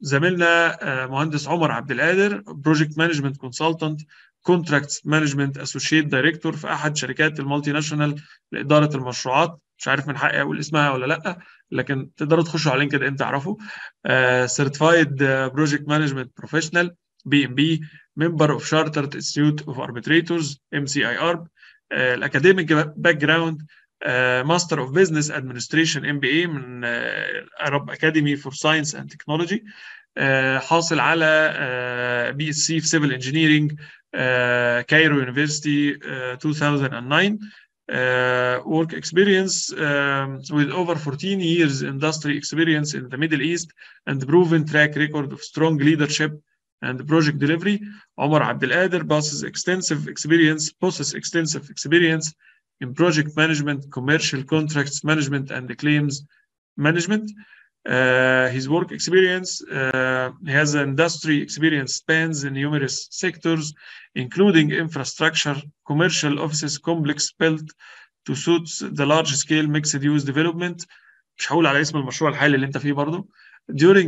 زميلنا آه، مهندس عمر عبد القادر بروجكت مانجمنت كونسلتنت كونتراكت مانجمنت اسوشيت دايركتور في احد شركات المالتي ناشونال لاداره المشروعات مش عارف من حقي اقول اسمها ولا لا لكن تقدروا تخشوا على لينكد ان تعرفوا سيرتيفايد بروجكت مانجمنت بروفيشنال بي ام بي ممبر اوف شارترد انستيتيوت اوف اربيتريتورز ام سي اي ار الاكاديميك باك جراوند ماستر اوف بزنس ادمنستريشن ام بي Arab Academy for Science and Technology. اند uh, تكنولوجي حاصل uh, Civil Engineering, uh, Cairo University, 2009 work experience um, with over 14 years industry experience in the Middle East and proven track record of strong leadership and project delivery. Omar Abdelkader possesses extensive experience, possesses extensive experience in project management, commercial contracts management, and the claims management. Uh, his work experience uh, has an industry experience spans in numerous sectors, including infrastructure, commercial offices, complex built to suit the large scale mixed use development. During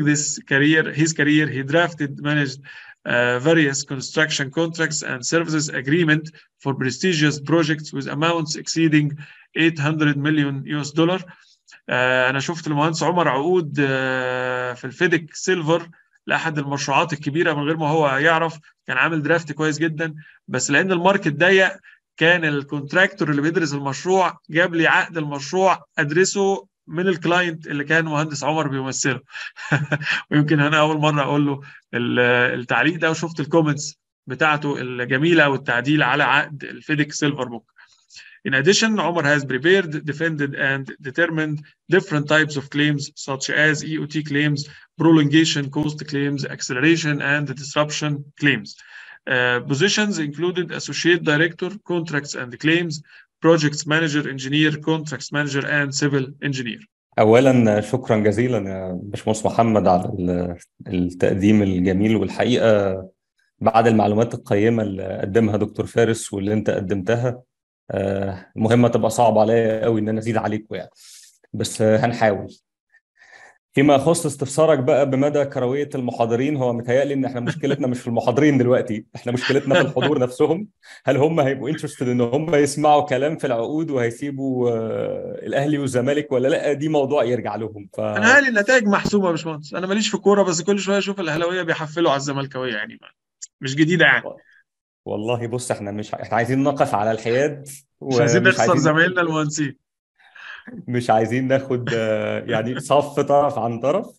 this career, his career, he drafted, managed Uh, various construction contracts and services agreement for prestigious projects with amounts exceeding 800 million US dollar uh, انا شفت المهندس عمر عقود uh, في الفيديك سيلفر لاحد المشروعات الكبيره من غير ما هو يعرف كان عامل درافت كويس جدا بس لان الماركت ضيق كان الكونتراكتور اللي بيدرس المشروع جاب لي عقد المشروع ادرسه من الكلاينت اللي كان مهندس عمر بيمثله ويمكن انا اول مره اقول له التعليق ده وشفت الكومنتس بتاعته الجميله والتعديل على عقد الفيديك سيلفر بوك In addition, Omar has prepared, defended, and determined different types of claims, such as EOT claims, prolongation cost claims, acceleration, and disruption claims. Uh, positions included associate director, contracts and claims, بروجكتس مانجر انجينير كونتراكتس مانجر اند سيفل انجينير اولا شكرا جزيلا يا باشمهندس محمد على التقديم الجميل والحقيقه بعد المعلومات القيمه اللي قدمها دكتور فارس واللي انت قدمتها المهمه آه، تبقى صعبه عليا قوي ان انا ازيد عليكم يعني بس آه، هنحاول فيما يخص استفسارك بقى بمدى كرويه المحاضرين هو متهيألي ان احنا مشكلتنا مش في المحاضرين دلوقتي احنا مشكلتنا في الحضور نفسهم هل هم هيبقوا انترستد ان هم يسمعوا كلام في العقود وهيسيبوا آه، الاهلي والزمالك ولا لا دي موضوع يرجع لهم ف... انا اهلي النتائج محسومه يا باشمهندس انا ماليش في كوره بس كل شويه اشوف الاهلاويه بيحفلوا على الزملكاويه يعني مش جديده يعني والله بص احنا مش احنا عايزين نقف على الحياد مش عايزين نخسر زمايلنا المهندسين مش عايزين ناخد يعني صف طرف عن طرف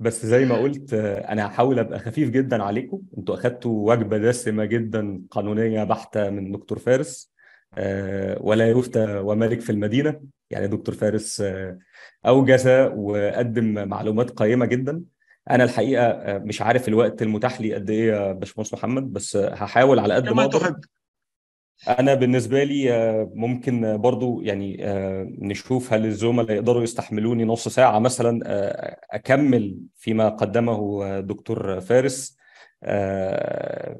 بس زي ما قلت انا هحاول ابقى خفيف جدا عليكم انتوا اخدتوا وجبه دسمه جدا قانونيه بحته من دكتور فارس آه، ولا يفتى وملك في المدينه يعني دكتور فارس آه، اوجس وقدم معلومات قيمه جدا انا الحقيقه آه، مش عارف الوقت المتاح لي قد ايه يا باشمهندس محمد بس هحاول على قد ما اقدر انا بالنسبه لي آه، ممكن برضو يعني آه، نشوف هل الزملاء يقدروا يستحملوني نص ساعه مثلا آه، اكمل فيما قدمه دكتور فارس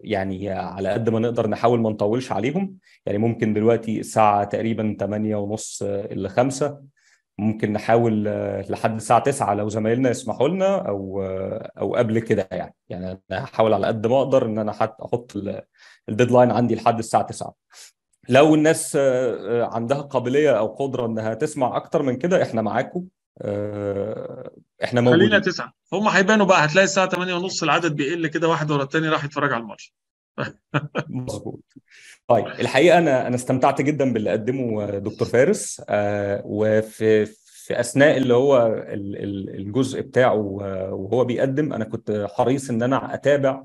يعني على قد ما نقدر نحاول ما نطولش عليهم يعني ممكن دلوقتي الساعه تقريبا 8 ونص إلى 5 ممكن نحاول لحد الساعه 9 لو زمايلنا يسمحوا لنا او او قبل كده يعني يعني انا هحاول على قد ما اقدر ان انا احط الديدلاين عندي لحد الساعه 9 لو الناس آه، آه، عندها قابليه او قدره انها تسمع اكتر من كده احنا معاكم آه، احنا موجودين خلينا تسعه هم هيبانوا بقى هتلاقي الساعه 8 ونص العدد بيقل كده واحد ورا الثاني راح يتفرج على الماتش مظبوط طيب الحقيقه انا انا استمتعت جدا باللي قدمه دكتور فارس وفي في اثناء اللي هو الجزء بتاعه وهو بيقدم انا كنت حريص ان انا اتابع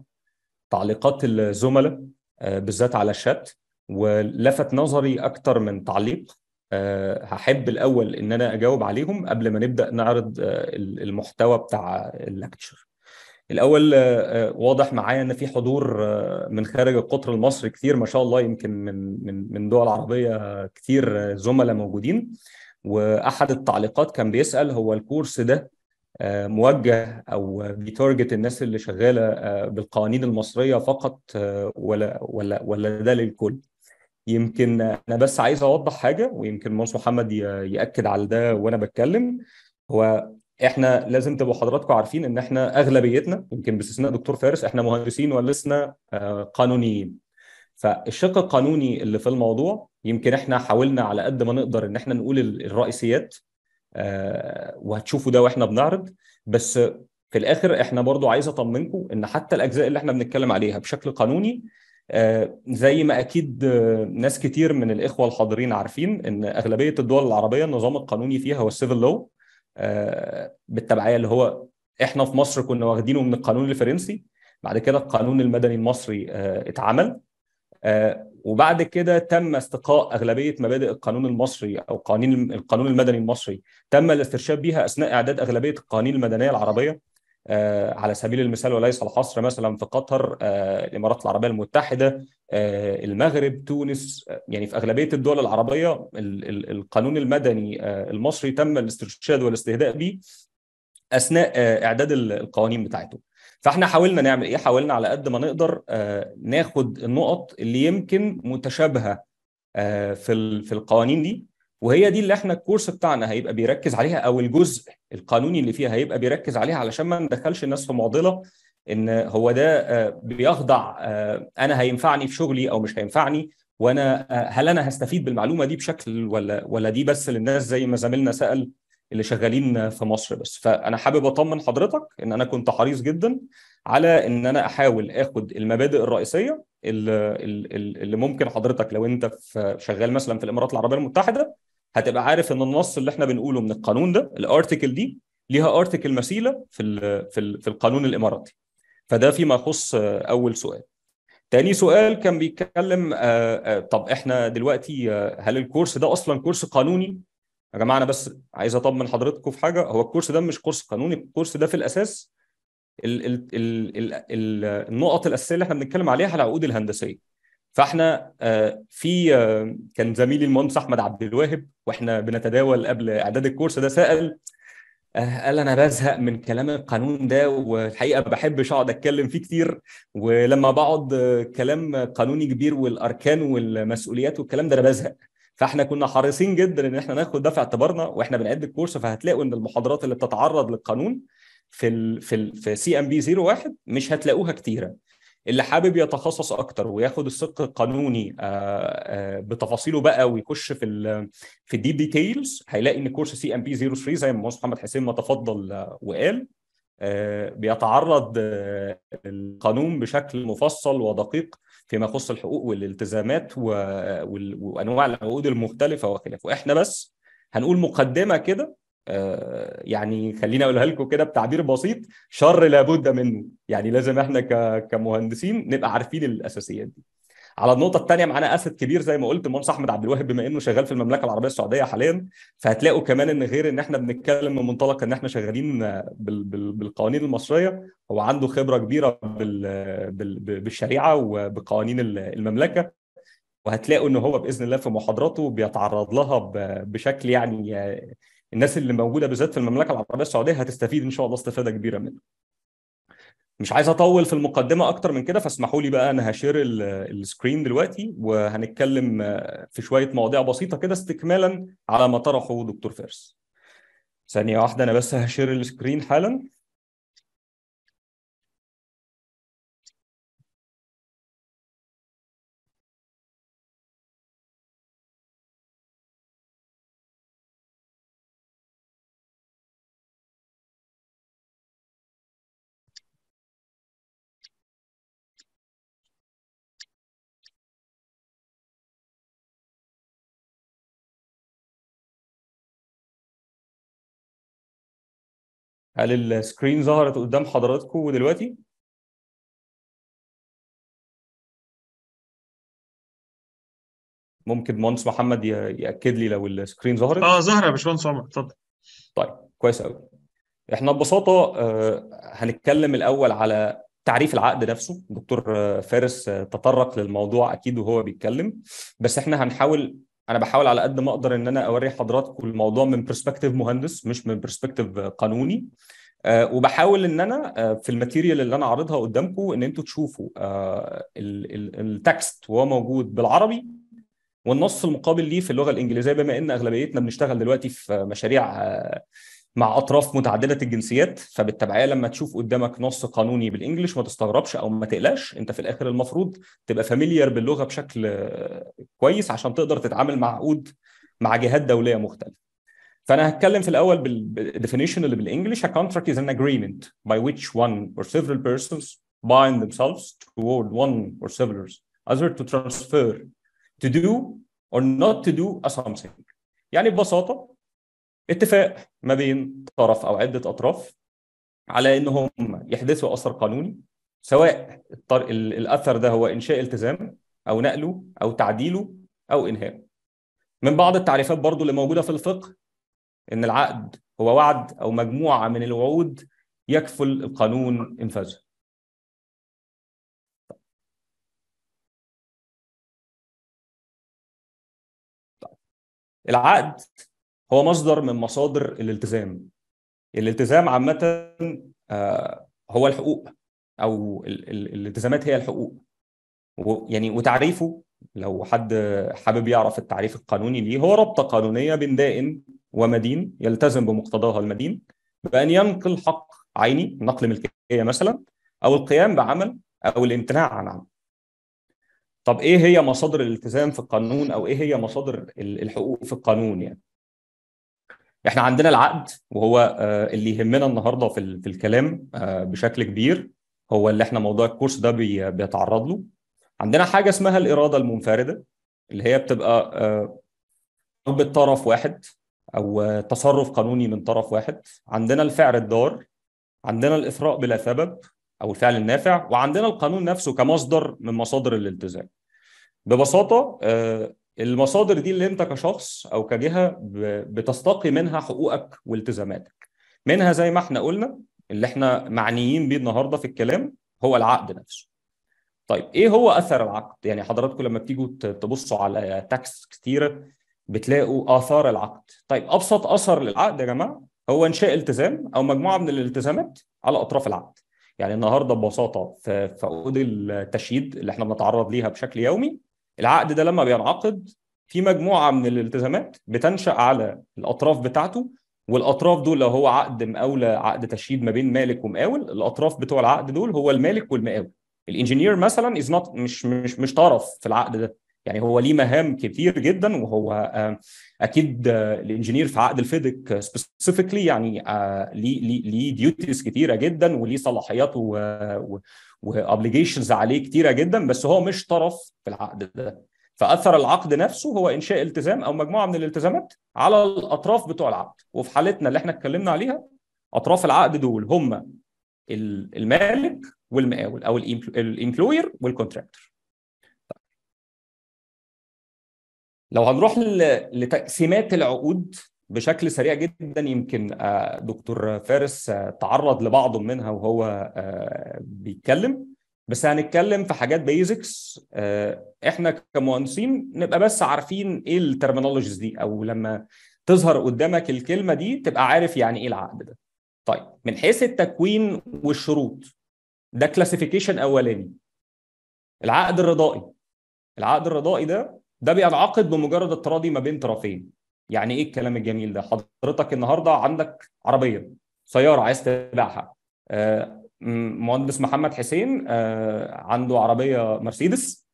تعليقات الزملاء آه، بالذات على الشات ولفت نظري اكتر من تعليق آه، هحب الاول ان انا اجاوب عليهم قبل ما نبدا نعرض آه، المحتوى بتاع اللكتشر الاول واضح معايا ان في حضور من خارج القطر المصري كثير ما شاء الله يمكن من من من دول عربيه كثير زملاء موجودين واحد التعليقات كان بيسال هو الكورس ده آه، موجه او بيتارجت الناس اللي شغاله آه، بالقوانين المصريه فقط آه، ولا ولا ولا ده للكل يمكن انا بس عايز اوضح حاجه ويمكن مهندس محمد ياكد على ده وانا بتكلم هو احنا لازم تبقوا حضراتكم عارفين ان احنا اغلبيتنا يمكن باستثناء دكتور فارس احنا مهندسين ولسنا قانونيين فالشق القانوني اللي في الموضوع يمكن احنا حاولنا على قد ما نقدر ان احنا نقول الرئيسيات آه، وهتشوفوا ده واحنا بنعرض بس في الاخر احنا برضو عايز اطمنكم ان حتى الاجزاء اللي احنا بنتكلم عليها بشكل قانوني آه، زي ما اكيد آه، ناس كتير من الاخوه الحاضرين عارفين ان اغلبيه الدول العربيه النظام القانوني فيها هو السيفل لو بالتبعيه اللي هو احنا في مصر كنا واخدينه من القانون الفرنسي بعد كده القانون المدني المصري اتعمل وبعد كده تم استقاء اغلبيه مبادئ القانون المصري او قانون القانون المدني المصري تم الاسترشاد بها اثناء اعداد اغلبيه القوانين المدنيه العربيه آه على سبيل المثال وليس الحصر مثلا في قطر آه الامارات العربيه المتحده آه المغرب تونس آه، يعني في اغلبيه الدول العربيه القانون المدني آه، المصري تم الاسترشاد والاستهداء به اثناء آه، اعداد القوانين بتاعته فاحنا حاولنا نعمل ايه؟ حاولنا على قد ما نقدر آه، ناخد النقط اللي يمكن متشابهه آه، في في القوانين دي وهي دي اللي احنا الكورس بتاعنا هيبقى بيركز عليها او الجزء القانوني اللي فيها هيبقى بيركز عليها علشان ما ندخلش الناس في معضله ان هو ده آه، بيخضع انا هينفعني في شغلي او مش هينفعني وانا هل انا هستفيد بالمعلومه دي بشكل ولا ولا دي بس للناس زي ما زميلنا سال اللي شغالين في مصر بس فانا حابب اطمن حضرتك ان انا كنت حريص جدا على ان انا احاول اخد المبادئ الرئيسيه اللي, اللي ممكن حضرتك لو انت في شغال مثلا في الامارات العربيه المتحده هتبقى عارف ان النص اللي احنا بنقوله من القانون ده الارتكل دي ليها ارتكل مثيله في في, في القانون الاماراتي فده فيما يخص اول سؤال تاني سؤال كان بيتكلم آه، آه، طب احنا دلوقتي آه، هل الكورس ده اصلا كورس قانوني يا جماعه انا بس عايز اطمن حضرتكم في حاجه هو الكورس ده مش كورس قانوني الكورس ده في الاساس ال ال ال ال الـ النقط الاساسيه اللي احنا بنتكلم عليها على العقود الهندسيه فاحنا آه، في آه، كان زميلي المهندس احمد عبد الواهب واحنا بنتداول قبل اعداد الكورس ده سال آه، قال انا بزهق من كلام القانون ده والحقيقه ما بحبش اقعد اتكلم فيه كتير ولما بقعد كلام قانوني كبير والاركان والمسؤوليات والكلام ده انا بزهق فاحنا كنا حريصين جدا ان احنا ناخد ده في اعتبارنا واحنا بنعد الكورس فهتلاقوا ان المحاضرات اللي بتتعرض للقانون في الـ في الـ في سي ام بي 01 مش هتلاقوها كتيره اللي حابب يتخصص اكتر وياخد الصدق القانوني آه، آه، بتفاصيله بقى ويخش في الـ في الديب ديتيلز هيلاقي ان كورس سي ام بي 03 زي ما محمد حسين ما تفضل آه، وقال بيتعرض القانون بشكل مفصل ودقيق فيما يخص الحقوق والالتزامات وانواع العقود المختلفه وخلافه احنا بس هنقول مقدمه كده آه، يعني خليني اقولها لكم كده بتعبير بسيط شر لابد منه يعني لازم احنا كمهندسين نبقى عارفين الاساسيات دي على النقطه الثانيه معانا اسد كبير زي ما قلت المهندس احمد عبد الواحد بما انه شغال في المملكه العربيه السعوديه حاليا فهتلاقوا كمان ان غير ان احنا بنتكلم من منطلق ان احنا شغالين بالقوانين المصريه هو عنده خبره كبيره بالشريعه وبقوانين المملكه وهتلاقوا ان هو باذن الله في محاضراته بيتعرض لها بشكل يعني الناس اللي موجوده بالذات في المملكه العربيه السعوديه هتستفيد ان شاء الله استفاده كبيره منه مش عايز اطول في المقدمه اكتر من كده فاسمحوا لي بقى انا هشير السكرين دلوقتي وهنتكلم آه، في شويه مواضيع بسيطه كده استكمالا على ما طرحه دكتور فارس ثانيه واحده انا بس هشير السكرين حالا هل السكرين ظهرت قدام حضراتكم دلوقتي؟ ممكن مهندس محمد ياكد لي لو السكرين ظهرت اه ظهر يا باشمهندس عمر اتفضل طيب كويس قوي احنا ببساطه آه، هنتكلم الاول على تعريف العقد نفسه دكتور آه، فارس آه، تطرق للموضوع اكيد وهو بيتكلم بس احنا هنحاول انا بحاول على قد ما اقدر ان انا اوري حضراتكم الموضوع من برسبكتيف مهندس مش من برسبكتيف قانوني آه، وبحاول ان انا آه، في الماتيريال اللي انا عارضها قدامكم ان انتوا تشوفوا آه، التكست وهو موجود بالعربي والنص المقابل ليه في اللغه الانجليزيه بما ان اغلبيتنا بنشتغل دلوقتي في مشاريع مع اطراف متعدده الجنسيات فبالتبعيه لما تشوف قدامك نص قانوني بالانجلش ما تستغربش او ما تقلقش انت في الاخر المفروض تبقى فاميليار باللغه بشكل كويس عشان تقدر تتعامل مع عقود مع جهات دوليه مختلفه فانا هتكلم في الاول بالديفينيشن اللي بالانجلش a contract is an agreement by which one or several persons bind themselves toward one or several other to transfer to do or not to do a something يعني ببساطه اتفاق ما بين طرف او عده اطراف على انهم يحدثوا اثر قانوني سواء الطر... الاثر ده هو انشاء التزام او نقله او تعديله او انهاء من بعض التعريفات برضو اللي موجوده في الفقه ان العقد هو وعد او مجموعه من الوعود يكفل القانون انفاذها. طيب. العقد هو مصدر من مصادر الالتزام الالتزام عامه آه، هو الحقوق او الالتزامات هي الحقوق يعني وتعريفه لو حد حابب يعرف التعريف القانوني ليه هو رابطه قانونيه بين دائن ومدين يلتزم بمقتضاها المدين بان ينقل حق عيني نقل ملكيه مثلا او القيام بعمل او الامتناع عن عمل طب ايه هي مصادر الالتزام في القانون او ايه هي مصادر الحقوق في القانون يعني احنا عندنا العقد وهو آه، اللي يهمنا النهارده في, في الكلام آه، بشكل كبير هو اللي احنا موضوع الكورس ده بيتعرض له عندنا حاجه اسمها الاراده المنفرده اللي هي بتبقى رغبه آه، طرف واحد او تصرف قانوني من طرف واحد عندنا الفعل الضار عندنا الافراء بلا سبب او الفعل النافع وعندنا القانون نفسه كمصدر من مصادر الالتزام ببساطه المصادر دي اللي انت كشخص او كجهه بتستقي منها حقوقك والتزاماتك منها زي ما احنا قلنا اللي احنا معنيين بيه النهارده في الكلام هو العقد نفسه طيب ايه هو اثر العقد يعني حضراتكم لما بتيجوا تبصوا على تاكس كتيره بتلاقوا اثار العقد طيب ابسط اثر للعقد يا جماعه هو انشاء التزام او مجموعه من الالتزامات على اطراف العقد يعني النهارده ببساطه في عقود التشييد اللي احنا بنتعرض ليها بشكل يومي العقد ده لما بينعقد في مجموعه من الالتزامات بتنشا على الاطراف بتاعته والاطراف دول لو هو عقد مقاوله عقد تشييد ما بين مالك ومقاول الاطراف بتوع العقد دول هو المالك والمقاول الانجينير مثلا از نوت مش مش مش طرف في العقد ده يعني هو ليه مهام كتير جدا وهو آه، اكيد آه، الانجينير في عقد الفيدك سبيسيفيكلي آه، يعني ليه ليه ليه ديوتيز كتيره جدا وليه صلاحياته وابليجيشنز عليه كتيره جدا بس هو مش طرف في العقد ده فاثر العقد نفسه هو انشاء التزام او مجموعه من الالتزامات على الاطراف بتوع العقد وفي حالتنا اللي احنا اتكلمنا عليها اطراف العقد دول هم المالك والمقاول او الامبلوير والكونتراكتور طيب. لو هنروح لتقسيمات العقود بشكل سريع جدا يمكن آه، دكتور فارس آه، تعرض لبعض منها وهو آه، بيتكلم بس هنتكلم في حاجات بيزكس احنا كمهندسين نبقى بس عارفين ايه الترمينولوجيز دي او لما تظهر قدامك الكلمه دي تبقى عارف يعني ايه العقد ده طيب من حيث التكوين والشروط ده كلاسيفيكيشن اولاني العقد الرضائي العقد الرضائي ده ده بينعقد بمجرد التراضي ما بين طرفين يعني ايه الكلام الجميل ده حضرتك النهارده عندك عربيه سياره عايز تبيعها آه، مهندس محمد حسين آه، عنده عربيه مرسيدس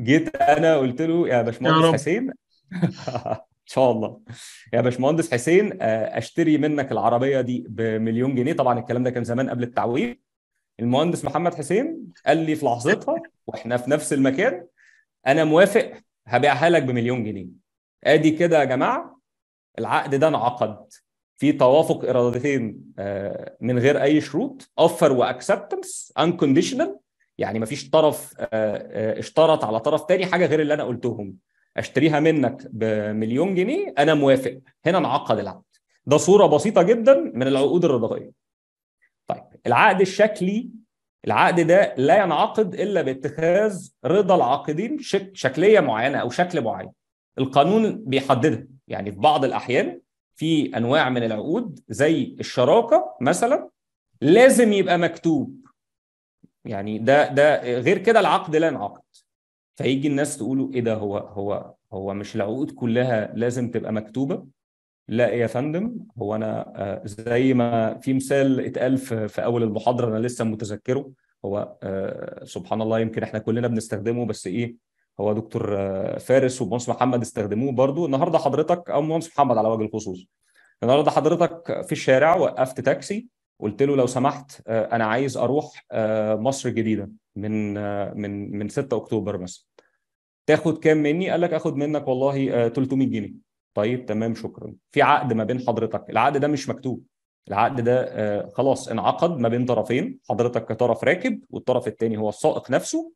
جيت انا قلت له يا باشمهندس حسين ان شاء الله يا باشمهندس حسين آه، اشتري منك العربيه دي بمليون جنيه طبعا الكلام ده كان زمان قبل التعويض المهندس محمد حسين قال لي في لحظتها واحنا في نفس المكان انا موافق هبيعها لك بمليون جنيه ادي كده يا جماعه العقد ده انعقد في توافق ارادتين آه، من غير اي شروط اوفر واكسبتنس انكونديشنال يعني مفيش طرف آه، آه، اشترط على طرف تاني حاجه غير اللي انا قلتهم اشتريها منك بمليون جنيه انا موافق هنا انعقد العقد ده صوره بسيطه جدا من العقود الرضائيه طيب العقد الشكلي العقد ده لا ينعقد الا باتخاذ رضا العاقدين شك شكليه معينه او شكل معين القانون بيحددها يعني في بعض الاحيان في انواع من العقود زي الشراكه مثلا لازم يبقى مكتوب يعني ده ده غير كده العقد لا ينعقد فيجي الناس تقولوا ايه ده هو هو هو مش العقود كلها لازم تبقى مكتوبه لا يا فندم هو انا آه، زي ما في مثال اتقال في اول المحاضره انا لسه متذكره هو آه، سبحان الله يمكن احنا كلنا بنستخدمه بس ايه هو دكتور آه، فارس ومهندس محمد استخدموه برضو النهارده حضرتك او مهندس محمد على وجه الخصوص النهارده حضرتك في الشارع وقفت تاكسي قلت له لو سمحت آه، انا عايز اروح آه، مصر الجديده من من من 6 اكتوبر مثلا تاخد كام مني قال لك اخد منك والله 300 جنيه طيب تمام شكرا في عقد ما بين حضرتك العقد ده مش مكتوب العقد ده خلاص انعقد ما بين طرفين حضرتك كطرف راكب والطرف الثاني هو السائق نفسه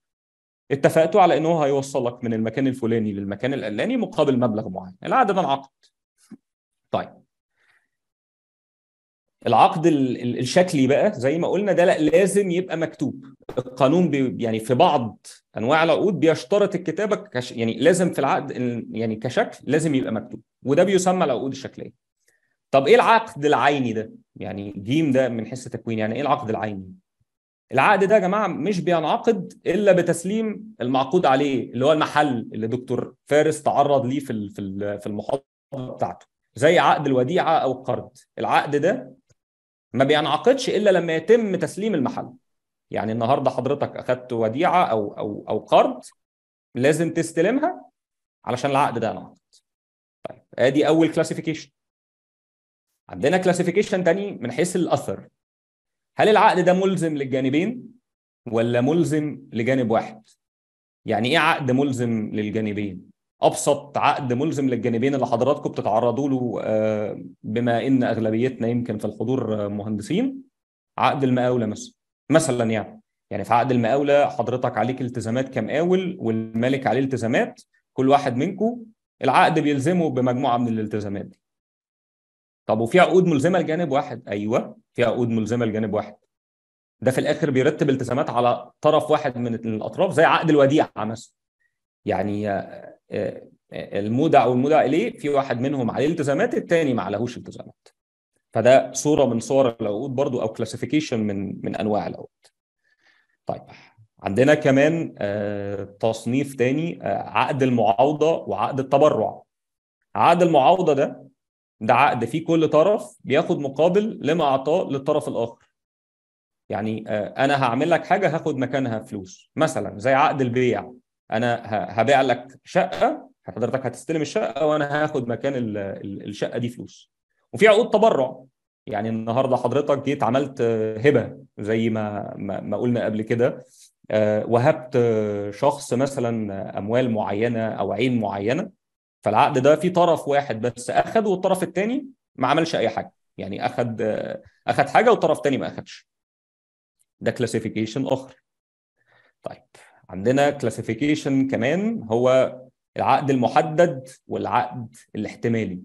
اتفقتوا على انه هيوصلك من المكان الفلاني للمكان العلاني مقابل مبلغ معين العقد ده انعقد طيب العقد الشكلي بقى زي ما قلنا ده لا لازم يبقى مكتوب القانون يعني في بعض انواع العقود بيشترط الكتابه كش يعني لازم في العقد يعني كشكل لازم يبقى مكتوب وده بيسمى العقود الشكليه طب ايه العقد العيني ده يعني جيم ده من حيث التكوين يعني ايه العقد العيني العقد ده يا جماعه مش بينعقد الا بتسليم المعقود عليه اللي هو المحل اللي دكتور فارس تعرض ليه في في المحاضره بتاعته زي عقد الوديعه او القرض العقد ده ما بينعقدش الا لما يتم تسليم المحل يعني النهارده حضرتك اخذت وديعه او او او قرض لازم تستلمها علشان العقد ده ينعقد طيب ادي اول كلاسيفيكيشن عندنا كلاسيفيكيشن تاني من حيث الاثر هل العقد ده ملزم للجانبين ولا ملزم لجانب واحد يعني ايه عقد ملزم للجانبين ابسط عقد ملزم للجانبين اللي حضراتكم بتتعرضوا له آه، بما ان اغلبيتنا يمكن في الحضور آه، مهندسين عقد المقاوله مثلا مثلا يعني يعني في عقد المقاوله حضرتك عليك التزامات كمقاول والمالك عليه التزامات كل واحد منكم العقد بيلزمه بمجموعه من الالتزامات دي طب وفي عقود ملزمه لجانب واحد ايوه في عقود ملزمه لجانب واحد ده في الاخر بيرتب التزامات على طرف واحد من الاطراف زي عقد الوديعه مثلا يعني آه، آه، آه، المودع والمودع اليه في واحد منهم عليه التزامات الثاني ما عليهوش التزامات فده صوره من صور العقود برضو او كلاسيفيكيشن من من انواع العقود طيب عندنا كمان تصنيف ثاني عقد المعاوضه وعقد التبرع عقد المعاوضه ده ده عقد فيه كل طرف بياخد مقابل لما اعطاه للطرف الاخر يعني آه، انا هعمل لك حاجه هاخد مكانها فلوس مثلا زي عقد البيع انا هبيع لك شقه حضرتك هتستلم الشقه وانا هاخد مكان الشقه دي فلوس وفي عقود تبرع يعني النهارده حضرتك جيت عملت آه، هبه زي ما ما قلنا قبل كده آه، وهبت شخص مثلا اموال معينه او عين معينه فالعقد ده فيه طرف واحد بس اخد والطرف الثاني ما عملش اي حاجه يعني اخد اخد حاجه والطرف الثاني ما اخدش ده كلاسيفيكيشن اخر طيب عندنا كلاسيفيكيشن كمان هو العقد المحدد والعقد الاحتمالي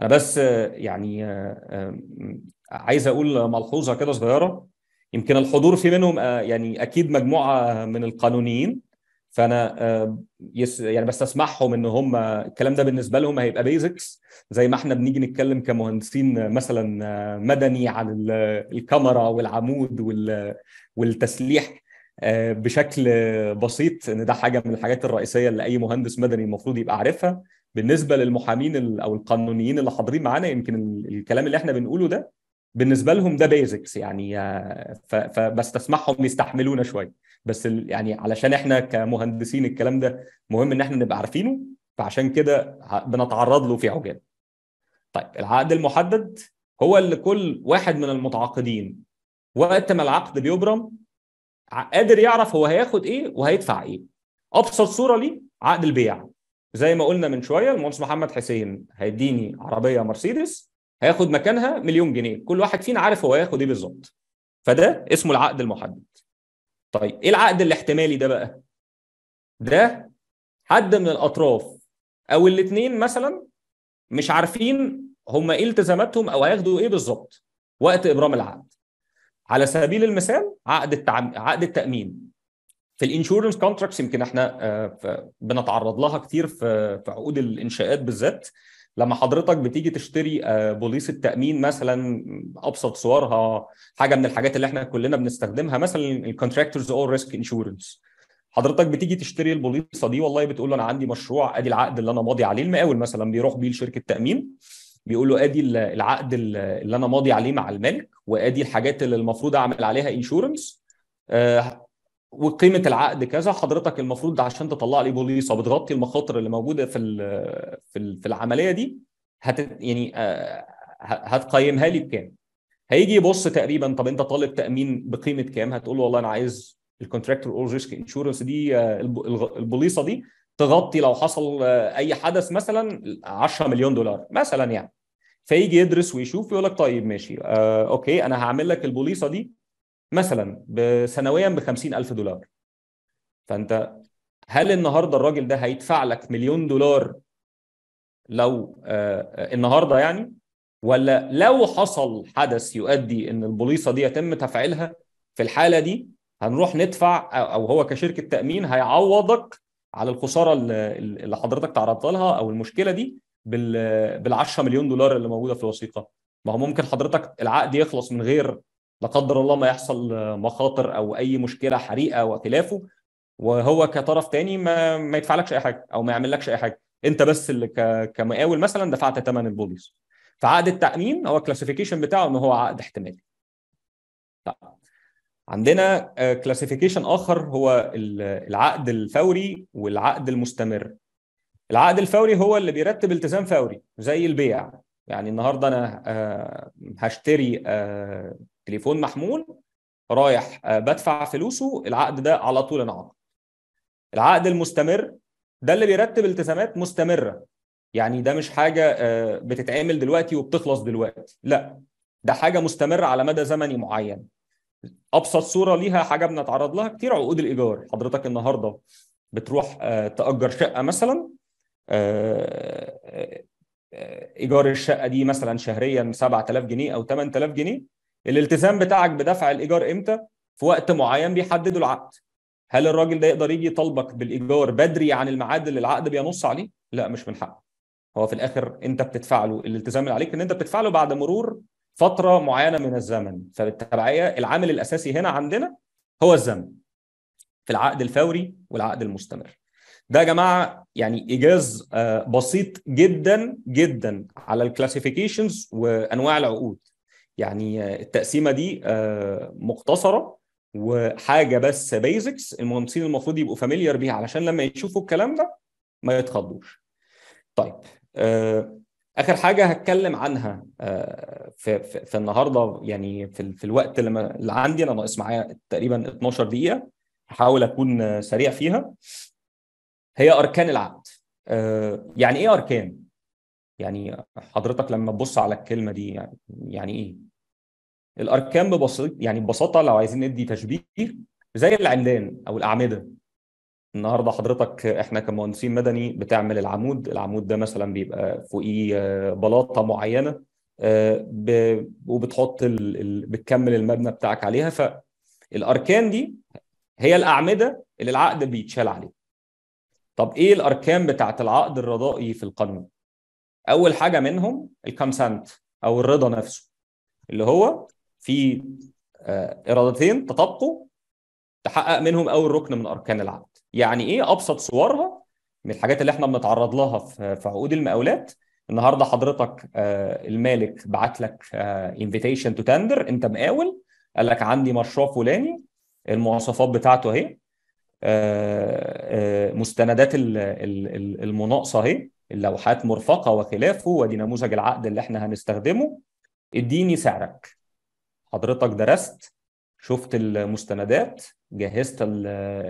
انا بس يعني عايز اقول ملحوظه كده صغيره يمكن الحضور في منهم يعني اكيد مجموعه من القانونيين فانا آه، يس يعني بستسمحهم ان هم الكلام ده بالنسبه لهم هيبقى بيزكس زي ما احنا بنيجي نتكلم كمهندسين مثلا آه، مدني عن الكاميرا والعمود والتسليح آه، بشكل بسيط ان ده حاجه من الحاجات الرئيسيه اللي اي مهندس مدني المفروض يبقى عارفها بالنسبه للمحامين او القانونيين اللي حاضرين معانا يمكن الكلام اللي احنا بنقوله ده بالنسبه لهم ده بيزكس يعني فبستسمحهم يستحملونا شويه بس يعني علشان احنا كمهندسين الكلام ده مهم ان احنا نبقى عارفينه فعشان كده بنتعرض له في عجاله. طيب العقد المحدد هو اللي كل واحد من المتعاقدين وقت ما العقد بيبرم قادر يعرف هو هياخد ايه وهيدفع ايه. ابسط صوره ليه عقد البيع زي ما قلنا من شويه المهندس محمد حسين هيديني عربيه مرسيدس هياخد مكانها مليون جنيه كل واحد فينا عارف هو هياخد ايه بالظبط فده اسمه العقد المحدد طيب ايه العقد الاحتمالي ده بقى؟ ده حد من الاطراف او الاثنين مثلا مش عارفين هم ايه التزاماتهم او هياخدوا ايه بالظبط وقت ابرام العقد. على سبيل المثال عقد التعم... عقد التامين في الانشورنس كونتراكتس يمكن احنا آه، بنتعرض لها كتير في عقود الانشاءات بالذات لما حضرتك بتيجي تشتري آه، بوليس التامين مثلا ابسط صورها حاجه من الحاجات اللي احنا كلنا بنستخدمها مثلا الكونتراكتورز اور ريسك انشورنس حضرتك بتيجي تشتري البوليصه دي والله بتقول له انا عندي مشروع ادي العقد اللي انا ماضي عليه المقاول مثلا بيروح بيه لشركه تامين بيقول له ادي العقد اللي انا ماضي عليه مع المالك وادي الحاجات اللي المفروض اعمل عليها انشورنس آه، وقيمه العقد كذا حضرتك المفروض عشان تطلع لي بوليصه بتغطي المخاطر اللي موجوده في في في العمليه دي هت يعني آه، هتقيمها لي بكام؟ هيجي يبص تقريبا طب انت طالب تامين بقيمه كام؟ هتقول له والله انا عايز الكونتراكتور اول ريسك انشورنس دي آه، البوليصه دي تغطي لو حصل آه، اي حدث مثلا 10 مليون دولار مثلا يعني فيجي يدرس ويشوف يقول لك طيب ماشي آه اوكي انا هعمل لك البوليصه دي مثلا سنويا ب 50000 دولار فانت هل النهارده الراجل ده هيدفع لك مليون دولار لو آه، آه، النهارده يعني ولا لو حصل حدث يؤدي ان البوليصه دي يتم تفعيلها في الحاله دي هنروح ندفع او هو كشركه تامين هيعوضك على الخساره اللي حضرتك تعرضت لها او المشكله دي بال 10 مليون دولار اللي موجوده في الوثيقه ما هو ممكن حضرتك العقد يخلص من غير لا قدر الله ما يحصل مخاطر او اي مشكله حريقه وخلافه وهو كطرف تاني ما ما يدفعلكش اي حاجه او ما يعملكش اي حاجه انت بس اللي ك... كمقاول مثلا دفعت ثمن البوليس فعقد التامين هو الكلاسيفيكيشن بتاعه ان هو عقد احتمالي طيب. عندنا كلاسيفيكيشن آه، اخر هو العقد الفوري والعقد المستمر العقد الفوري هو اللي بيرتب التزام فوري زي البيع يعني النهارده انا آه، هشتري آه، تليفون محمول رايح آه، بدفع فلوسه العقد ده على طول انعقد العقد المستمر ده اللي بيرتب التزامات مستمره يعني ده مش حاجه آه، بتتعمل دلوقتي وبتخلص دلوقتي لا ده حاجه مستمره على مدى زمني معين ابسط صوره ليها حاجه بنتعرض لها كتير عقود الايجار حضرتك النهارده بتروح آه، تاجر شقه مثلا ايجار الشقه دي مثلا شهريا 7000 جنيه او 8000 جنيه الالتزام بتاعك بدفع الايجار امتى في وقت معين بيحدده العقد هل الراجل ده يقدر يجي يطالبك بالايجار بدري عن الميعاد اللي العقد بينص عليه لا مش من حقه هو في الاخر انت بتدفع له الالتزام اللي عليك ان انت بتدفع له بعد مرور فتره معينه من الزمن فبالتبعيه العامل الاساسي هنا عندنا هو الزمن في العقد الفوري والعقد المستمر ده يا جماعه يعني ايجاز آه، بسيط جدا جدا على الكلاسيفيكيشنز وانواع العقود يعني التقسيمه دي آه، مختصره وحاجه بس بيزكس المهندسين المفروض يبقوا فاميليار بيها علشان لما يشوفوا الكلام ده ما يتخضوش طيب آه، اخر حاجه هتكلم عنها آه، في, في, في النهارده يعني في, في الوقت اللي, اللي عندي انا ناقص معايا تقريبا 12 دقيقه هحاول اكون سريع فيها هي اركان العقد يعني ايه اركان يعني حضرتك لما تبص على الكلمه دي يعني, يعني ايه الاركان ببساطه يعني ببساطه لو عايزين ندي تشبيه زي العمدان او الاعمده النهارده حضرتك احنا كمهندسين مدني بتعمل العمود العمود ده مثلا بيبقى فوقيه آه، بلاطه معينه آه، وبتحط ال... بتكمل المبنى بتاعك عليها فالاركان دي هي الاعمده اللي العقد بيتشال عليه طب ايه الاركان بتاعه العقد الرضائي في القانون اول حاجه منهم الكمسنت او الرضا نفسه اللي هو في آه، ارادتين تطابقوا تحقق منهم اول ركن من اركان العقد يعني ايه ابسط صورها من الحاجات اللي احنا بنتعرض لها في عقود المقاولات النهارده حضرتك آه، المالك بعت لك انفيتيشن تو تندر انت مقاول قال لك عندي مشروع فلاني المواصفات بتاعته اهي آه، مستندات المناقصه اهي اللوحات مرفقه وخلافه ودي نموذج العقد اللي احنا هنستخدمه اديني سعرك حضرتك درست شفت المستندات جهزت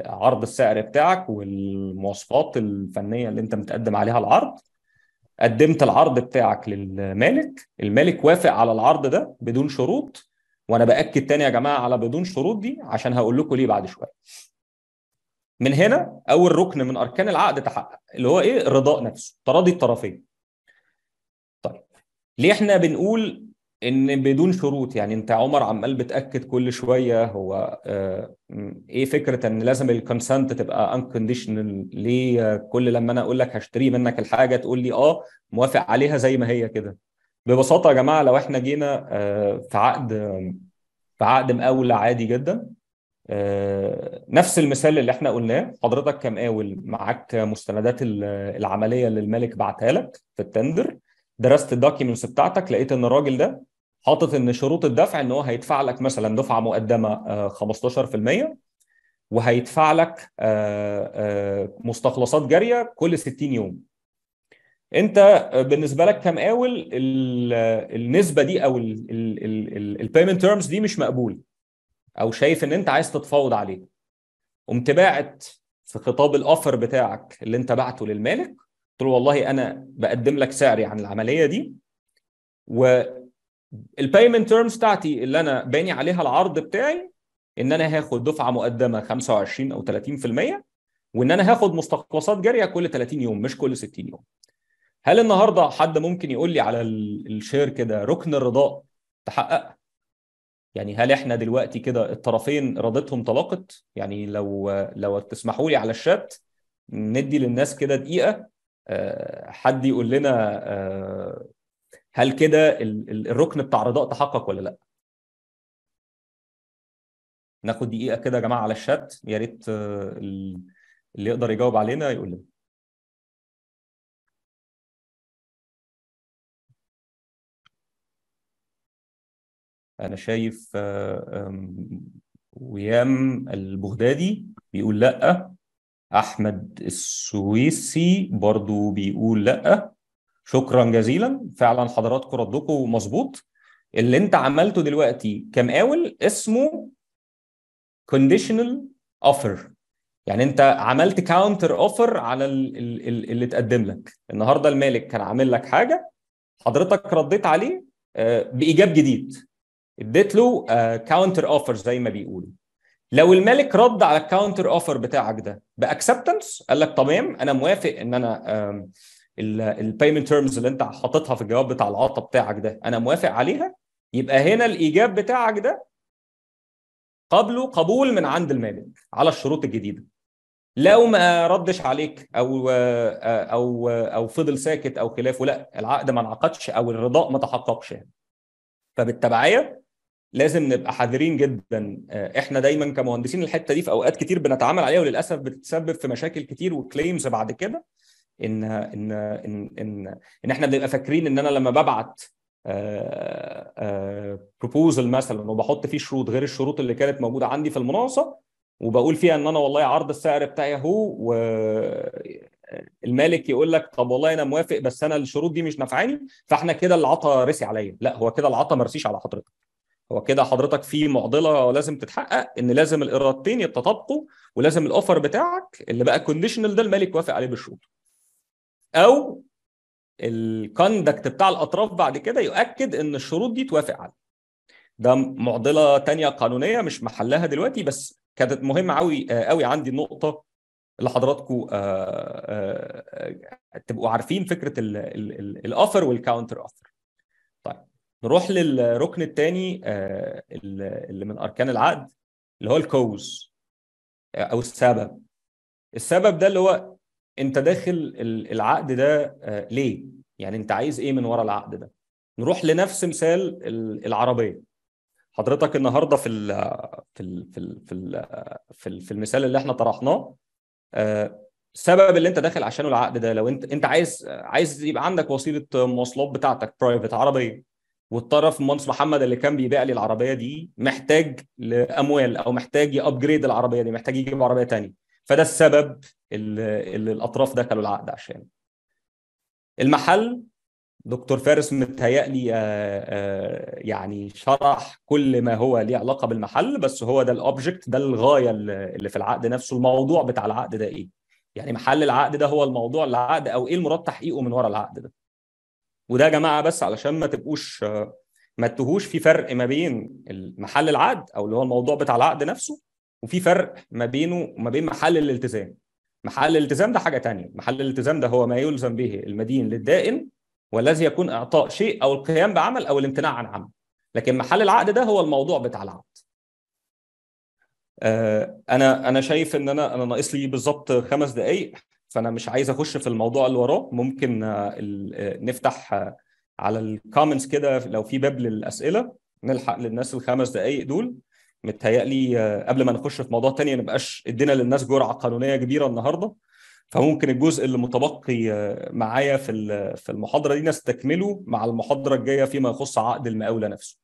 عرض السعر بتاعك والمواصفات الفنيه اللي انت متقدم عليها العرض قدمت العرض بتاعك للمالك المالك وافق على العرض ده بدون شروط وانا باكد تاني يا جماعه على بدون شروط دي عشان هقول لكم ليه بعد شويه من هنا اول ركن من اركان العقد تحقق اللي هو ايه الرضاء نفسه تراضي الطرفين طيب ليه احنا بنقول ان بدون شروط يعني انت عمر عمال بتاكد كل شويه هو آه، ايه فكره ان لازم الكونسنت تبقى انكونديشنال ليه كل لما انا اقول لك هشتري منك الحاجه تقول لي اه موافق عليها زي ما هي كده ببساطه يا جماعه لو احنا جينا آه، في عقد في عقد مقاول عادي جدا آه، نفس المثال اللي احنا قلناه حضرتك كمقاول معاك مستندات العمليه اللي الملك بعتها لك في التندر درست الدوكيومنتس بتاعتك لقيت ان الراجل ده حاطط ان شروط الدفع ان هو هيدفع لك مثلا دفعه مقدمه 15% آه، وهيدفع لك آه، آه، مستخلصات جاريه كل 60 يوم انت بالنسبه لك كمقاول النسبه دي او البيمنت تيرمز دي مش مقبول او شايف ان انت عايز تتفاوض عليه قمت باعت في خطاب الاوفر بتاعك اللي انت بعته للمالك قلت له والله انا بقدم لك سعري عن العمليه دي و البيمنت تيرمز بتاعتي اللي انا باني عليها العرض بتاعي ان انا هاخد دفعه مقدمه 25 او 30% وان انا هاخد مستخلصات جاريه كل 30 يوم مش كل 60 يوم. هل النهارده حد ممكن يقول لي على الشير كده ركن الرضاء تحقق؟ يعني هل احنا دلوقتي كده الطرفين رضيتهم طلقت؟ يعني لو لو تسمحوا لي على الشات ندي للناس كده دقيقه آه، حد يقول لنا آه، هل كده الركن بتاع الرضاء تحقق ولا لا؟ ناخد دقيقه كده يا جماعه على الشات يا ريت آه، اللي يقدر يجاوب علينا يقول لنا انا شايف آه، ويام البغدادي بيقول لا احمد السويسي برضو بيقول لا شكرا جزيلا فعلا حضراتكم ردكم مظبوط اللي انت عملته دلوقتي كمقاول اسمه كونديشنال اوفر يعني انت عملت كاونتر اوفر على اللي اتقدم لك النهارده المالك كان عامل لك حاجه حضرتك رديت عليه آه، بايجاب جديد اديت له كاونتر آه، اوفر زي ما بيقولوا لو الملك رد على الكاونتر اوفر بتاعك ده باكسبتنس قال لك تمام انا موافق ان انا البيمنت تيرمز اللي انت حاططها في الجواب بتاع العطا بتاعك ده انا موافق عليها يبقى هنا الايجاب بتاعك ده قبله قبول من عند المالك على الشروط الجديده لو ما ردش عليك او او او فضل ساكت او خلافه لا العقد ما انعقدش او الرضاء ما تحققش فبالتبعيه لازم نبقى حذرين جدا احنا دايما كمهندسين الحته دي في اوقات كتير بنتعامل عليها وللاسف بتتسبب في مشاكل كتير وكليمز بعد كده ان ان ان ان, إن احنا بنبقى فاكرين ان انا لما ببعت بروبوزل آه، آه، مثلا وبحط فيه شروط غير الشروط اللي كانت موجوده عندي في المناقصه وبقول فيها ان انا والله عرض السعر بتاعي اهو والمالك آه، يقول لك طب والله انا موافق بس انا الشروط دي مش نافعاني فاحنا كده العطا رسي عليا لا هو كده العطا مرسيش على حضرتك هو كده حضرتك في معضله لازم تتحقق ان لازم الارادتين يتطابقوا ولازم الاوفر بتاعك اللي بقى كونديشنال ده المالك وافق عليه بالشروط او الكوندكت بتاع الاطراف بعد كده يؤكد ان الشروط دي توافق عليه ده معضله تانية قانونيه مش محلها دلوقتي بس كانت مهمه قوي قوي آه، عندي النقطه اللي حضراتكم آه، آه، تبقوا عارفين فكره الاوفر والكاونتر اوفر طيب نروح للركن الثاني اللي من اركان العقد اللي هو الكوز او السبب السبب ده اللي هو انت داخل العقد ده آه، ليه يعني انت عايز ايه من ورا العقد ده نروح لنفس مثال العربيه حضرتك النهارده في الـ في الـ في الـ في الـ في, الـ في المثال اللي احنا طرحناه آه، سبب اللي انت داخل عشانه العقد ده لو انت انت عايز عايز يبقى عندك وسيله مواصلات بتاعتك برايفت عربيه والطرف مهندس محمد اللي كان بيبيع لي العربيه دي محتاج لاموال او محتاج يابجريد العربيه دي محتاج يجيب عربيه ثانيه فده السبب اللي الاطراف دخلوا العقد عشانه المحل دكتور فارس متهيألي آه، آه، يعني شرح كل ما هو ليه علاقة بالمحل بس هو ده الأوبجكت ده الغاية اللي في العقد نفسه الموضوع بتاع العقد ده إيه يعني محل العقد ده هو الموضوع العقد أو إيه المراد تحقيقه من وراء العقد ده وده يا جماعة بس علشان ما تبقوش آه، ما تتهوش في فرق ما بين محل العقد أو اللي هو الموضوع بتاع العقد نفسه وفي فرق ما بينه وما بين محل الالتزام محل الالتزام ده حاجه ثانيه محل الالتزام ده هو ما يلزم به المدين للدائن والذي يكون اعطاء شيء او القيام بعمل او الامتناع عن عمل لكن محل العقد ده هو الموضوع بتاع العقد آه، انا انا شايف ان انا انا ناقص لي بالظبط خمس دقائق فانا مش عايز اخش في الموضوع اللي وراه ممكن آه، آه، نفتح على الكومنتس كده لو في باب للاسئله نلحق للناس الخمس دقائق دول متهيألي آه، قبل ما نخش في موضوع تاني نبقاش ادينا للناس جرعه قانونيه كبيره النهارده فممكن الجزء اللي متبقي آه، معايا في في المحاضره دي نستكمله مع المحاضره الجايه فيما يخص عقد المقاوله نفسه.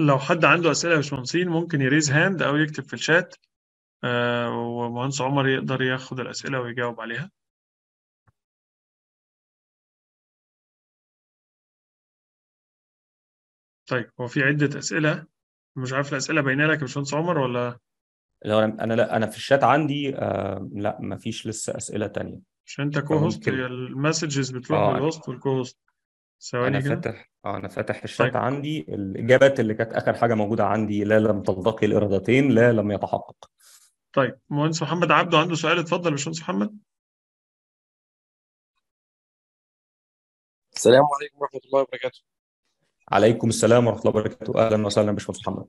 لو حد عنده اسئله يا باشمهندسين ممكن يريز هاند او يكتب في الشات آه، ومهندس عمر يقدر ياخد الاسئله ويجاوب عليها. طيب هو في عدة أسئلة مش عارف الأسئلة باينة لك يا باشمهندس عمر ولا لا انا لا انا في الشات عندي آه لا ما فيش لسه اسئله تانية عشان انت كو هوست هي المسجز بتروح آه للهوست والكو هوست ثواني انا فاتح اه انا فاتح الشات طيب. عندي الاجابات اللي كانت اخر حاجه موجوده عندي لا لم تلتقي الارادتين لا لم يتحقق طيب مهندس محمد عبده عنده سؤال اتفضل يا باشمهندس محمد السلام عليكم ورحمه الله وبركاته عليكم السلام ورحمه الله وبركاته اهلا وسهلا باشمهندس محمد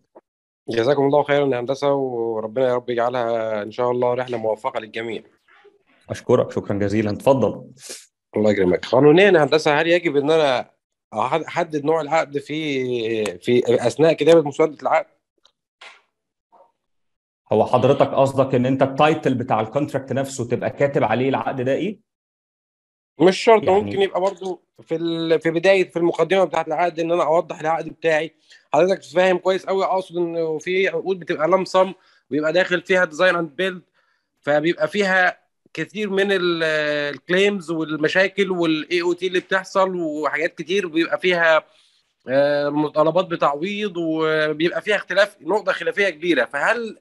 جزاكم الله خيرا يا هندسه وربنا يا رب يجعلها ان شاء الله رحله موفقه للجميع اشكرك شكرا جزيلا اتفضل الله يكرمك قانونيا يا هندسه هل يجب ان انا احدد نوع العقد في في اثناء كتابه مسوده العقد هو حضرتك قصدك ان انت التايتل بتاع الكونتراكت نفسه تبقى كاتب عليه العقد ده ايه مش شرط يعني ممكن يبقى برضو في ال... في بدايه في المقدمه بتاعه العقد ان انا اوضح العقد بتاعي حضرتك فاهم كويس قوي اقصد ان في عقود بتبقى لمسم ويبقى داخل فيها ديزاين اند بيلد فبيبقى فيها كثير من الكليمز والمشاكل والاي او تي اللي بتحصل وحاجات كتير بيبقى فيها آه، مطالبات بتعويض وبيبقى فيها اختلاف نقطه خلافيه كبيره فهل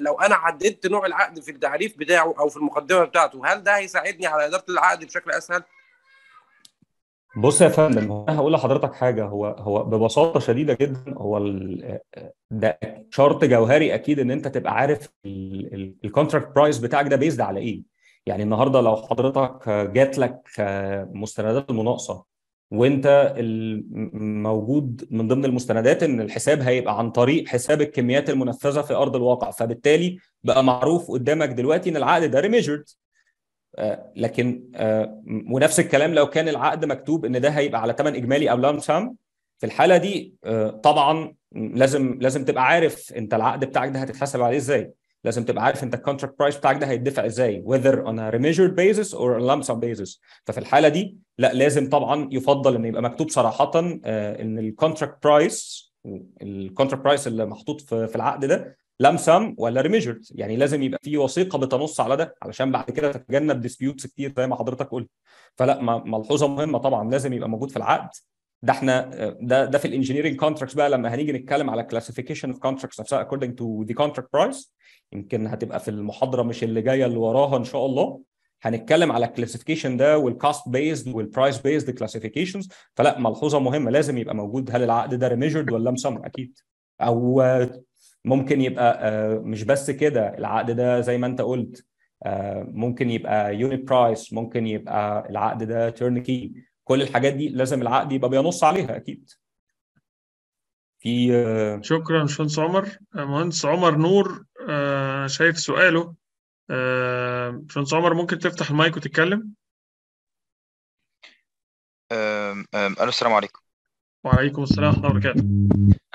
لو انا عددت نوع العقد في التعريف بتاعه او في المقدمه بتاعته هل ده هيساعدني على اداره العقد بشكل اسهل؟ بص يا فندم انا هقول لحضرتك حاجه هو هو ببساطه شديده جدا هو ده شرط جوهري اكيد ان انت تبقى عارف الكونتراكت برايس بتاعك ده بيزد على ايه يعني النهارده لو حضرتك جات لك مستندات المناقصه وانت موجود من ضمن المستندات ان الحساب هيبقى عن طريق حساب الكميات المنفذه في ارض الواقع فبالتالي بقى معروف قدامك دلوقتي ان العقد ده ريميجرد آه، لكن آه، ونفس الكلام لو كان العقد مكتوب ان ده هيبقى على ثمن اجمالي او لام سام في الحاله دي آه، طبعا لازم لازم تبقى عارف انت العقد بتاعك ده هتتحاسب عليه ازاي لازم تبقى عارف انت الكونتراكت برايس بتاعك ده هيدفع ازاي whether on a remeasured basis or a lump sum basis ففي الحاله دي لا لازم طبعا يفضل ان يبقى مكتوب صراحه آه، ان الكونتراكت برايس الكونتراكت برايس اللي محطوط في العقد ده لم سم ولا ريميجرد يعني لازم يبقى في وثيقه بتنص على ده علشان بعد كده تتجنب ديسبيوتس كتير زي ما حضرتك قلت فلا ملحوظه مهمه طبعا لازم يبقى موجود في العقد ده احنا آه، ده ده في الانجينيرنج كونتراكتس بقى لما هنيجي نتكلم على كلاسيفيكيشن اوف كونتراكتس نفسها اكوردنج تو ذا كونتراكت برايس يمكن هتبقى في المحاضره مش اللي جايه اللي وراها ان شاء الله هنتكلم على الكلاسيفيكيشن ده والكاست بيزد والبرايس بيزد كلاسيفيكيشنز فلا ملحوظه مهمه لازم يبقى موجود هل العقد ده ريميجرد ولا مسمر اكيد او ممكن يبقى آه، مش بس كده العقد ده زي ما انت قلت آه، ممكن يبقى يونت برايس ممكن يبقى العقد ده تيرنكي كل الحاجات دي لازم العقد يبقى بينص عليها اكيد في آه، شكرا باشمهندس عمر مهندس عمر نور آه، شايف سؤاله آه عمر ممكن تفتح المايك وتتكلم أم أم الو السلام عليكم وعليكم السلام ورحمه الله وبركاته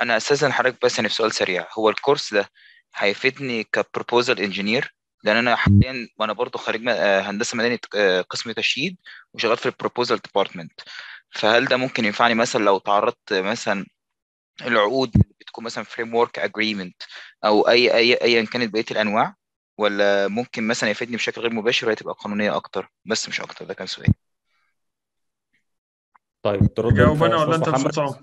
انا اساسا حضرتك بس أنا يعني في سؤال سريع هو الكورس ده هيفيدني كبروبوزال انجينير لان انا حاليا وانا برضو خريج آه، هندسه مدني آه، قسم تشييد وشغال في البروبوزال ديبارتمنت فهل ده ممكن ينفعني مثلا لو تعرضت مثلا العقود بتكون مثلا فريم ورك اجريمنت او اي اي ايا كانت بقيه الانواع ولا ممكن مثلا يفيدني بشكل غير مباشر وهي تبقى قانونيه اكتر بس مش اكتر ده كان سؤالي طيب ترد جاوب انا ولا انت استاذ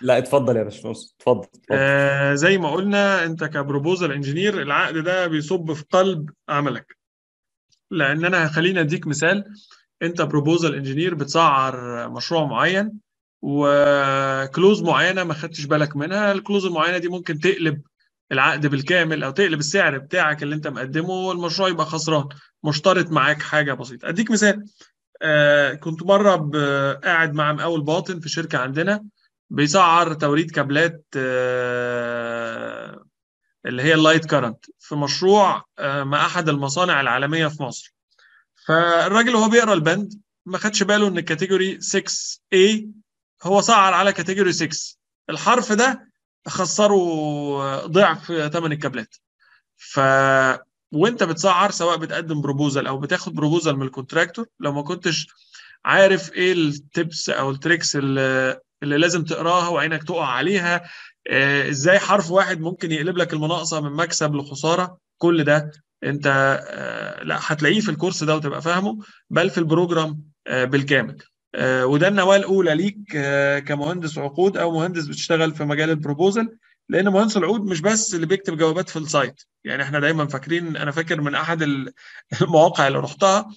لا اتفضل يا باشمهندس اتفضل, اتفضل. آه زي ما قلنا انت كبروبوزال انجينير العقد ده بيصب في قلب عملك لان انا خلينا اديك مثال انت بروبوزال انجينير بتسعر مشروع معين وكلوز معينه ما خدتش بالك منها الكلوز المعينه دي ممكن تقلب العقد بالكامل او تقلب السعر بتاعك اللي انت مقدمه والمشروع يبقى خسران مشترط معاك حاجه بسيطه اديك مثال آه كنت مره قاعد مع مقاول باطن في شركه عندنا بيسعر توريد كابلات آه اللي هي اللايت كارنت في مشروع آه مع احد المصانع العالميه في مصر فالراجل وهو بيقرا البند ما خدش باله ان الكاتيجوري 6A هو صعد على كاتيجوري 6 الحرف ده خسره ضعف ثمن الكابلات ف وانت بتسعر سواء بتقدم بروبوزال او بتاخد بروبوزال من الكونتراكتور لو ما كنتش عارف ايه التبس او التريكس اللي, اللي لازم تقراها وعينك تقع عليها آه، ازاي حرف واحد ممكن يقلب لك المناقصه من مكسب لخساره كل ده انت آه، لا هتلاقيه في الكورس ده وتبقى فاهمه بل في البروجرام آه، بالكامل آه، وده النواه الاولى ليك آه، كمهندس عقود او مهندس بتشتغل في مجال البروبوزل لان مهندس العقود مش بس اللي بيكتب جوابات في السايت يعني احنا دايما فاكرين انا فاكر من احد المواقع اللي رحتها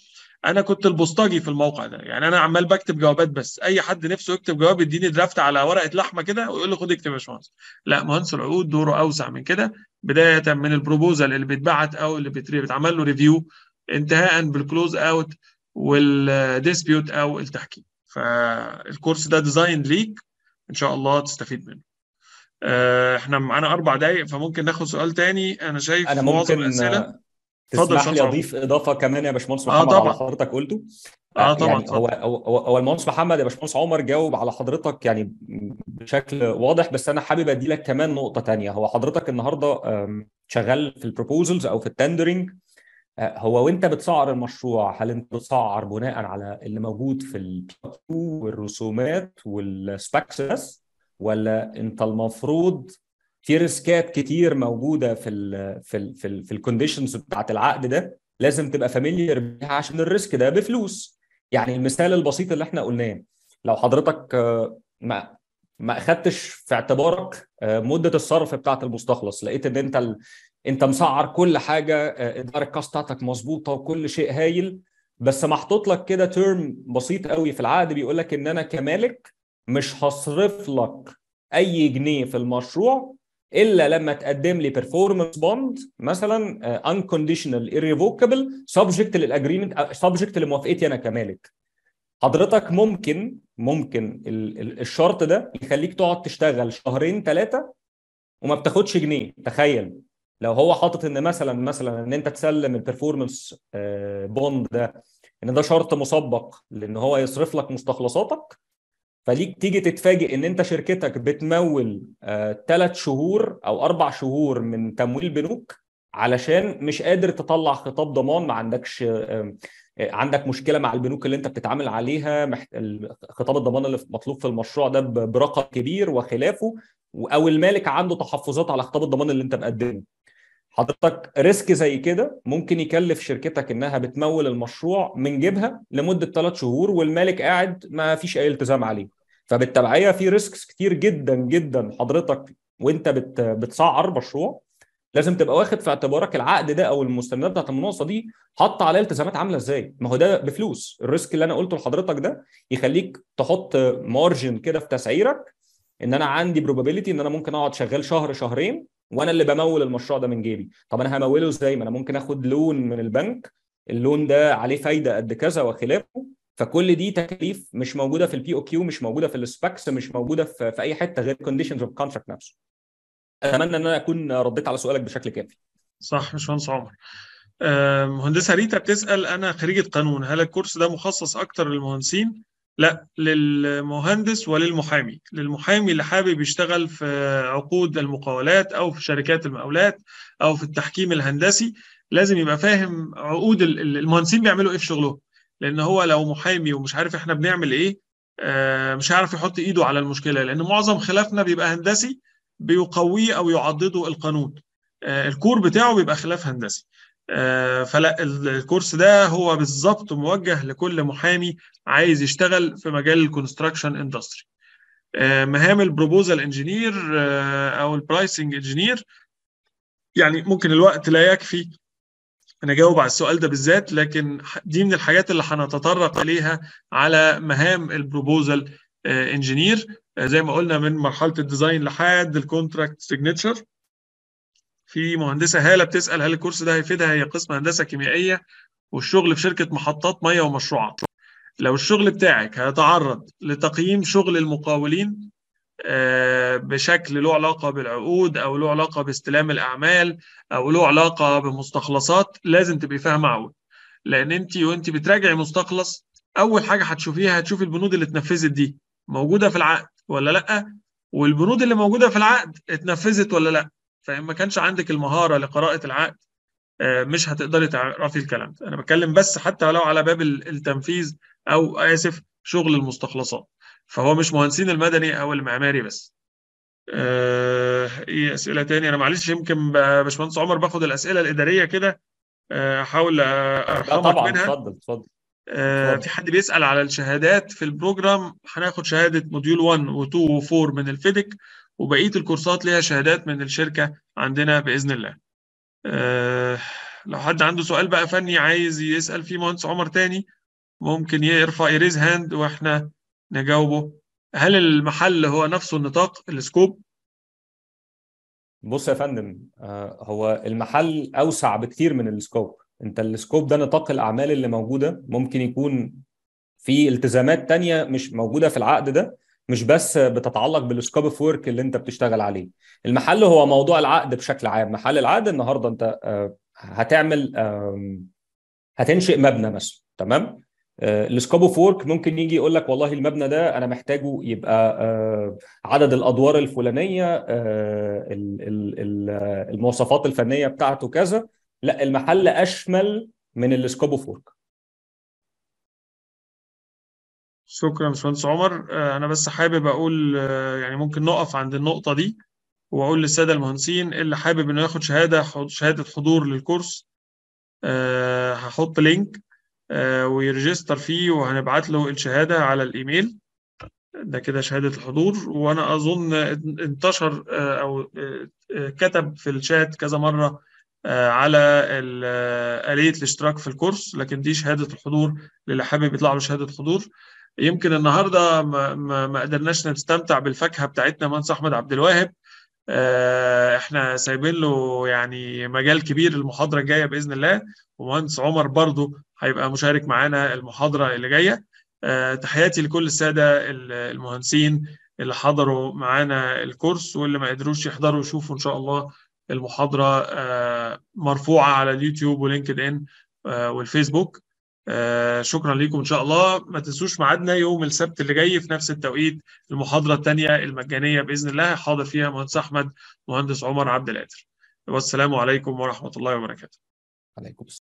انا كنت البوسطجي في الموقع ده يعني انا عمال بكتب جوابات بس اي حد نفسه يكتب جواب يديني درافت على ورقه لحمه كده ويقول لي خد اكتب يا باشمهندس لا مهندس العقود دوره اوسع من كده بدايه من البروبوزال اللي بيتبعت او اللي بيتعمل له ريفيو انتهاء بالكلوز اوت والديسبيوت او التحكيم فالكورس ده ديزاين ليك ان شاء الله تستفيد منه آه، احنا معانا اربع دقايق فممكن ناخد سؤال تاني انا شايف انا ممكن الاسئله تسمح لي اضيف اضافه كمان يا باشمهندس آه، محمد آه طبعا. على حضرتك قلته اه طبعا يعني هو هو هو المهندس محمد يا باشمهندس عمر جاوب على حضرتك يعني بشكل واضح بس انا حابب ادي لك كمان نقطه تانية هو حضرتك النهارده شغال في البروبوزلز او في التندرنج آه، هو وانت بتسعر المشروع هل انت بتسعر بناء على اللي موجود في البيو والرسومات والسباكس بس ولا انت المفروض في ريسكات كتير موجوده في الـ في الـ في, الـ في الكونديشنز بتاعت العقد ده لازم تبقى فاميليير بيها عشان الريسك ده بفلوس يعني المثال البسيط اللي احنا قلناه لو حضرتك آه، ما ما اخدتش في اعتبارك آه، مده الصرف بتاعت المستخلص لقيت ان انت انت مسعر كل حاجه آه، اداره الكاست بتاعتك مظبوطه وكل شيء هايل بس محطوط لك كده تيرم بسيط قوي في العقد بيقول لك ان انا كمالك مش هصرف لك اي جنيه في المشروع الا لما تقدم لي بيرفورمانس بوند مثلا انكونديشنال ايريفوكابل سبجكت للاجريمنت سبجكت لموافقتي انا كمالك حضرتك ممكن ممكن الشرط ده يخليك تقعد تشتغل شهرين ثلاثه وما بتاخدش جنيه تخيل لو هو حاطط ان مثلا مثلا ان انت تسلم البرفورمنس بوند آه، ده ان ده شرط مسبق لان هو يصرف لك مستخلصاتك فليك تيجي تتفاجئ ان انت شركتك بتمول ثلاث آه، شهور او اربع شهور من تمويل بنوك علشان مش قادر تطلع خطاب ضمان ما عندكش آه، عندك مشكله مع البنوك اللي انت بتتعامل عليها خطاب الضمان اللي مطلوب في المشروع ده برقم كبير وخلافه او المالك عنده تحفظات على خطاب الضمان اللي انت مقدمه حضرتك ريسك زي كده ممكن يكلف شركتك انها بتمول المشروع من جيبها لمده ثلاث شهور والمالك قاعد ما فيش اي التزام عليه فبالتبعيه في ريسكس كتير جدا جدا حضرتك وانت بت بتسعر مشروع لازم تبقى واخد في اعتبارك العقد ده او المستندات بتاعت المناقصه دي حط عليه التزامات عامله ازاي ما هو ده بفلوس الريسك اللي انا قلته لحضرتك ده يخليك تحط مارجن كده في تسعيرك ان انا عندي بروبابيلتي ان انا ممكن اقعد شغال شهر شهرين وانا اللي بمول المشروع ده من جيبي طب انا هموله ازاي ما انا ممكن اخد لون من البنك اللون ده عليه فايده قد كذا وخلافه فكل دي تكاليف مش موجوده في البي او كيو مش موجوده في السباكس مش موجوده في, في اي حته غير كونديشنز اوف كونتراكت نفسه اتمنى ان انا اكون رديت على سؤالك بشكل كافي صح باشمهندس عمر آه، مهندسه ريتا بتسال انا خريجه قانون هل الكورس ده مخصص اكتر للمهندسين لا للمهندس وللمحامي للمحامي اللي حابب يشتغل في عقود المقاولات او في شركات المقاولات او في التحكيم الهندسي لازم يبقى فاهم عقود المهندسين بيعملوا ايه في شغلهم لان هو لو محامي ومش عارف احنا بنعمل ايه آه، مش هيعرف يحط ايده على المشكله لان معظم خلافنا بيبقى هندسي بيقويه او يعضده القانون آه، الكور بتاعه بيبقى خلاف هندسي آه، فلا الكورس ده هو بالظبط موجه لكل محامي عايز يشتغل في مجال الكونستراكشن اندستري آه، مهام البروبوزال انجينير آه، او البرايسنج انجينير يعني ممكن الوقت لا يكفي اجاوب على السؤال ده بالذات لكن دي من الحاجات اللي هنتطرق اليها على مهام البروبوزال انجينير زي ما قلنا من مرحله الديزاين لحد الكونتراكت سيجنتشر في مهندسه هاله بتسال هل الكورس ده هيفيدها هي قسم هندسه كيميائيه والشغل في شركه محطات ميه ومشروعات لو الشغل بتاعك هيتعرض لتقييم شغل المقاولين آه، بشكل له علاقه بالعقود او له علاقه باستلام الاعمال او له علاقه بمستخلصات لازم تبقي فاهمه عقود لان انت وانت بتراجعي مستخلص اول حاجه هتشوفيها هتشوفي البنود اللي اتنفذت دي موجوده في العقد ولا لا والبنود اللي موجوده في العقد اتنفذت ولا لا فما كانش عندك المهاره لقراءه العقد آه، مش هتقدري تعرفي الكلام ده انا بتكلم بس حتى لو على باب التنفيذ او اسف شغل المستخلصات فهو مش مهندسين المدني او المعماري بس آه، ايه اسئله تاني انا معلش يمكن باشمهندس عمر باخد الاسئله الاداريه كده آه، احاول ارحمك طبعا منها اتفضل اتفضل في حد بيسال على الشهادات في البروجرام هناخد شهاده موديول 1 و2 و4 من الفيدك وبقيه الكورسات ليها شهادات من الشركه عندنا باذن الله أه لو حد عنده سؤال بقى فني عايز يسال فيه مهندس عمر تاني ممكن يرفع يريز هاند واحنا نجاوبه هل المحل هو نفسه النطاق السكوب بص يا فندم آه، هو المحل اوسع بكتير من السكوب انت السكوب ده نطاق الاعمال اللي موجوده ممكن يكون في التزامات تانية مش موجوده في العقد ده مش بس بتتعلق بالسكوب اوف ورك اللي انت بتشتغل عليه المحل هو موضوع العقد بشكل عام محل العقد النهارده انت آه، هتعمل هتنشئ مبنى مثلا تمام آه، السكوب اوف ورك ممكن يجي يقول لك والله المبنى ده انا محتاجه يبقى آه، عدد الادوار الفلانيه المواصفات الفنيه بتاعته كذا لا المحل اشمل من السكوب اوف ورك شكرا باشمهندس عمر آه، انا بس حابب اقول آه، يعني ممكن نقف عند النقطه دي واقول للساده المهندسين اللي حابب انه ياخد شهاده شهاده حضور للكورس آه، هحط لينك ويرجستر فيه وهنبعت له الشهاده على الايميل ده كده شهاده الحضور وانا اظن انتشر او كتب في الشات كذا مره على آلية الاشتراك في الكورس لكن دي شهادة الحضور للي حابب يطلع له شهادة حضور يمكن النهارده ما, ما, ما قدرناش نستمتع بالفاكهه بتاعتنا مهندس احمد عبد الواهب آه، احنا سايبين له يعني مجال كبير المحاضره الجايه باذن الله ومهندس عمر برضو هيبقى مشارك معانا المحاضره اللي جايه آه، تحياتي لكل الساده المهندسين اللي حضروا معانا الكورس واللي ما قدروش يحضروا يشوفوا ان شاء الله المحاضره آه، مرفوعه على اليوتيوب ولينكد ان والفيسبوك آه، شكرا لكم ان شاء الله ما تنسوش ميعادنا يوم السبت اللي جاي في نفس التوقيت المحاضره الثانيه المجانيه باذن الله حاضر فيها مهندس احمد مهندس عمر عبد القادر والسلام عليكم ورحمه الله وبركاته عليكم